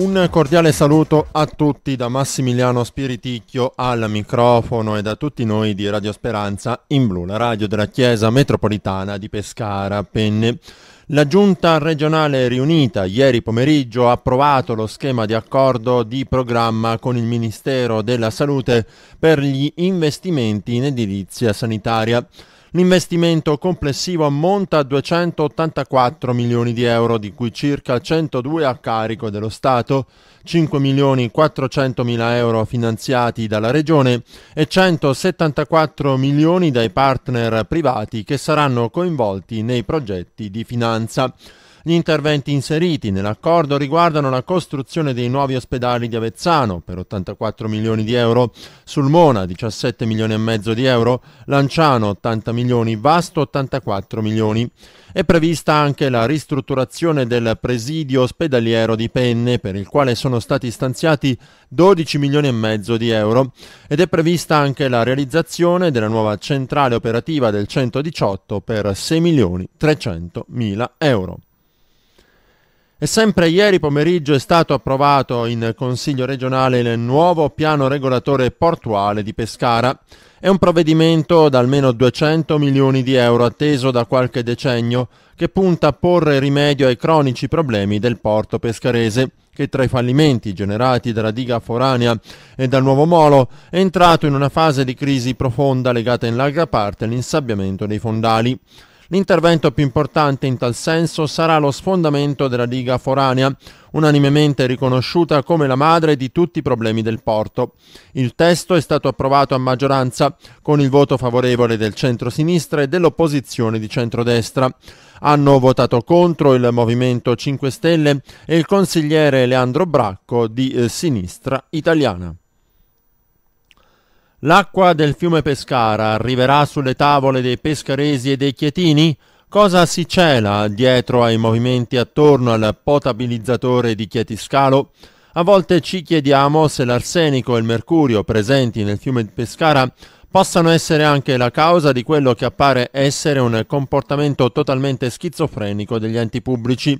Un cordiale saluto a tutti da Massimiliano Spiriticchio al microfono e da tutti noi di Radio Speranza in blu, la radio della Chiesa Metropolitana di Pescara, Penne. La giunta regionale riunita ieri pomeriggio ha approvato lo schema di accordo di programma con il Ministero della Salute per gli investimenti in edilizia sanitaria. L'investimento complessivo ammonta a 284 milioni di euro, di cui circa 102 a carico dello Stato, 5 milioni 400 mila euro finanziati dalla Regione e 174 milioni dai partner privati che saranno coinvolti nei progetti di finanza. Gli interventi inseriti nell'accordo riguardano la costruzione dei nuovi ospedali di Avezzano per 84 milioni di euro, Sulmona 17 milioni e mezzo di euro, Lanciano 80 milioni, Vasto 84 milioni. È prevista anche la ristrutturazione del presidio ospedaliero di Penne per il quale sono stati stanziati 12 milioni e mezzo di euro ed è prevista anche la realizzazione della nuova centrale operativa del 118 per 6 milioni 300 mila euro. E sempre ieri pomeriggio è stato approvato in Consiglio regionale il nuovo piano regolatore portuale di Pescara. È un provvedimento da almeno 200 milioni di euro atteso da qualche decennio che punta a porre rimedio ai cronici problemi del porto pescarese che tra i fallimenti generati dalla diga foranea e dal nuovo molo è entrato in una fase di crisi profonda legata in larga parte all'insabbiamento dei fondali. L'intervento più importante in tal senso sarà lo sfondamento della diga foranea, unanimemente riconosciuta come la madre di tutti i problemi del porto. Il testo è stato approvato a maggioranza, con il voto favorevole del centro-sinistra e dell'opposizione di centrodestra. Hanno votato contro il Movimento 5 Stelle e il consigliere Leandro Bracco di eh, Sinistra Italiana. L'acqua del fiume Pescara arriverà sulle tavole dei pescaresi e dei chietini? Cosa si cela dietro ai movimenti attorno al potabilizzatore di Chietiscalo? A volte ci chiediamo se l'arsenico e il mercurio presenti nel fiume Pescara possano essere anche la causa di quello che appare essere un comportamento totalmente schizofrenico degli enti pubblici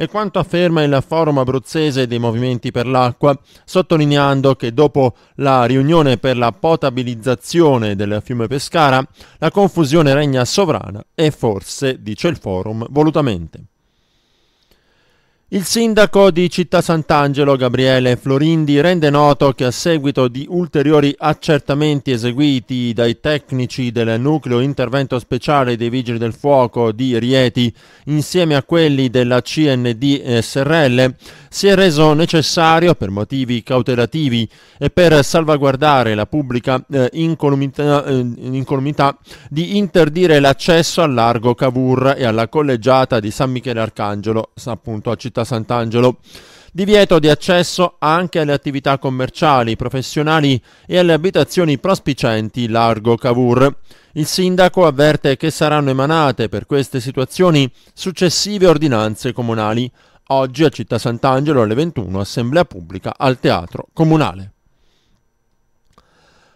e quanto afferma il forum abruzzese dei movimenti per l'acqua, sottolineando che dopo la riunione per la potabilizzazione del fiume Pescara, la confusione regna sovrana e forse, dice il forum, volutamente. Il sindaco di Città Sant'Angelo, Gabriele Florindi, rende noto che a seguito di ulteriori accertamenti eseguiti dai tecnici del nucleo intervento speciale dei Vigili del Fuoco di Rieti, insieme a quelli della CND SRL, si è reso necessario, per motivi cautelativi e per salvaguardare la pubblica eh, eh incolumità, eh, di interdire l'accesso al largo Cavour e alla collegiata di San Michele Arcangelo, appunto a Città Porta Sant'Angelo. Divieto di accesso anche alle attività commerciali, professionali e alle abitazioni prospicenti largo Cavour. Il sindaco avverte che saranno emanate per queste situazioni successive ordinanze comunali. Oggi a Città Sant'Angelo alle 21 assemblea pubblica al Teatro Comunale.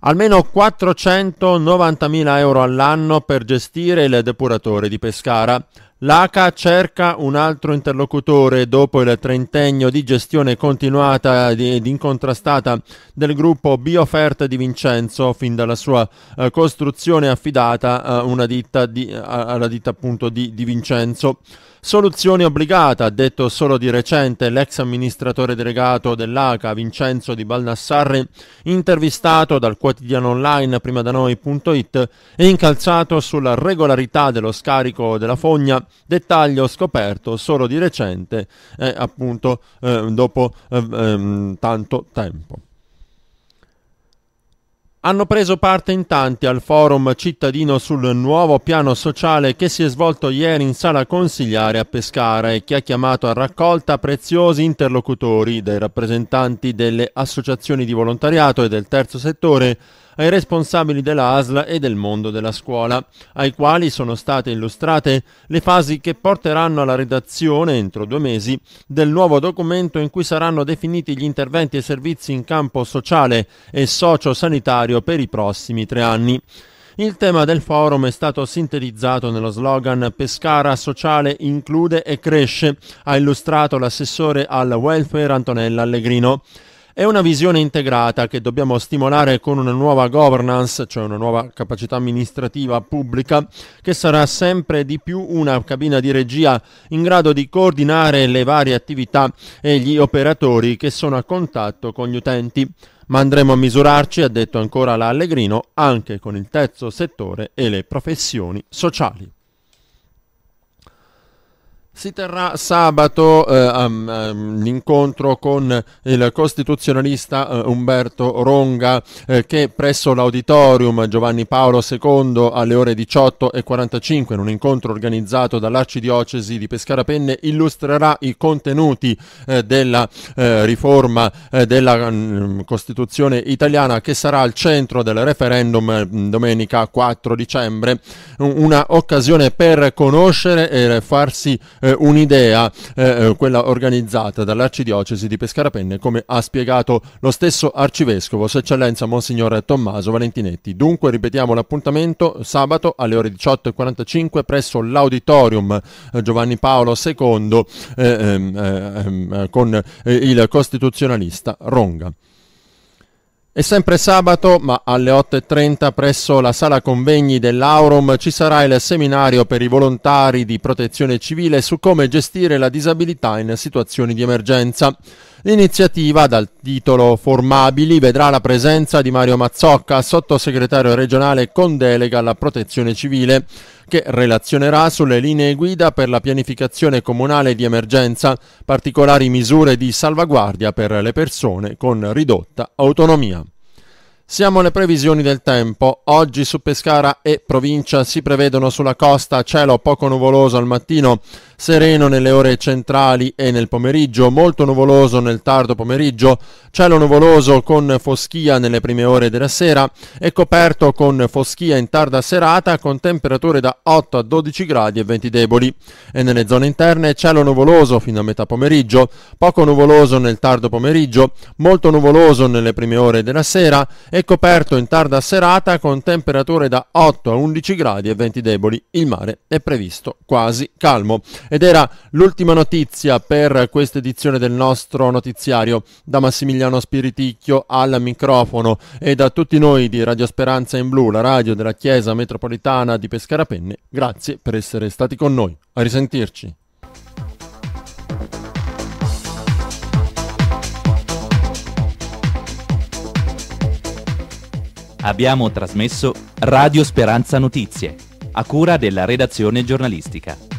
Almeno 490.000 euro all'anno per gestire il depuratore di Pescara. L'ACA cerca un altro interlocutore dopo il trentennio di gestione continuata ed incontrastata del gruppo Biofert di Vincenzo fin dalla sua eh, costruzione affidata eh, ditta di, alla ditta appunto di, di Vincenzo. Soluzione obbligata, ha detto solo di recente l'ex amministratore delegato dell'ACA Vincenzo Di Balnassarre, intervistato dal quotidiano online primadanoi.it e incalzato sulla regolarità dello scarico della fogna, dettaglio scoperto solo di recente, eh, appunto eh, dopo eh, ehm, tanto tempo. Hanno preso parte in tanti al forum cittadino sul nuovo piano sociale che si è svolto ieri in sala consigliare a Pescara e che ha chiamato a raccolta preziosi interlocutori dai rappresentanti delle associazioni di volontariato e del terzo settore ai responsabili dell'ASL e del mondo della scuola, ai quali sono state illustrate le fasi che porteranno alla redazione, entro due mesi, del nuovo documento in cui saranno definiti gli interventi e servizi in campo sociale e socio-sanitario per i prossimi tre anni. Il tema del forum è stato sintetizzato nello slogan Pescara sociale include e cresce, ha illustrato l'assessore al welfare Antonella Allegrino. È una visione integrata che dobbiamo stimolare con una nuova governance, cioè una nuova capacità amministrativa pubblica, che sarà sempre di più una cabina di regia in grado di coordinare le varie attività e gli operatori che sono a contatto con gli utenti. Ma andremo a misurarci, ha detto ancora l'Allegrino, anche con il terzo settore e le professioni sociali. Si terrà sabato eh, um, um, l'incontro con il costituzionalista eh, Umberto Ronga eh, che presso l'auditorium Giovanni Paolo II alle ore 18.45 in un incontro organizzato dall'Arcidiocesi di Pescarapenne illustrerà i contenuti eh, della eh, riforma eh, della mh, mm, Costituzione italiana che sarà al centro del referendum mh, domenica 4 dicembre. Una occasione per conoscere e farsi eh, eh, un'idea, eh, eh, quella organizzata dall'Arcidiocesi di Pescarapenne, come ha spiegato lo stesso Arcivescovo, Sua Eccellenza Monsignor Tommaso Valentinetti. Dunque ripetiamo l'appuntamento sabato alle ore 18.45 presso l'Auditorium eh, Giovanni Paolo II eh, ehm, ehm, con il costituzionalista Ronga. È sempre sabato, ma alle 8.30 presso la sala convegni dell'Aurum ci sarà il seminario per i volontari di protezione civile su come gestire la disabilità in situazioni di emergenza. L'iniziativa, dal titolo Formabili, vedrà la presenza di Mario Mazzocca, sottosegretario regionale con delega alla protezione civile, che relazionerà sulle linee guida per la pianificazione comunale di emergenza, particolari misure di salvaguardia per le persone con ridotta autonomia. Siamo alle previsioni del tempo. Oggi su Pescara e provincia si prevedono sulla costa cielo poco nuvoloso al mattino sereno nelle ore centrali e nel pomeriggio, molto nuvoloso nel tardo pomeriggio, cielo nuvoloso con foschia nelle prime ore della sera e coperto con foschia in tarda serata con temperature da 8 a 12 gradi e venti deboli. E nelle zone interne cielo nuvoloso fino a metà pomeriggio, poco nuvoloso nel tardo pomeriggio, molto nuvoloso nelle prime ore della sera e coperto in tarda serata con temperature da 8 a 11 gradi e venti deboli. Il mare è previsto quasi calmo. Ed era l'ultima notizia per questa edizione del nostro notiziario da Massimiliano Spiriticchio al microfono e da tutti noi di Radio Speranza in Blu, la radio della Chiesa Metropolitana di Pescarapenne. Grazie per essere stati con noi. A risentirci. Abbiamo trasmesso Radio Speranza Notizie, a cura della redazione giornalistica.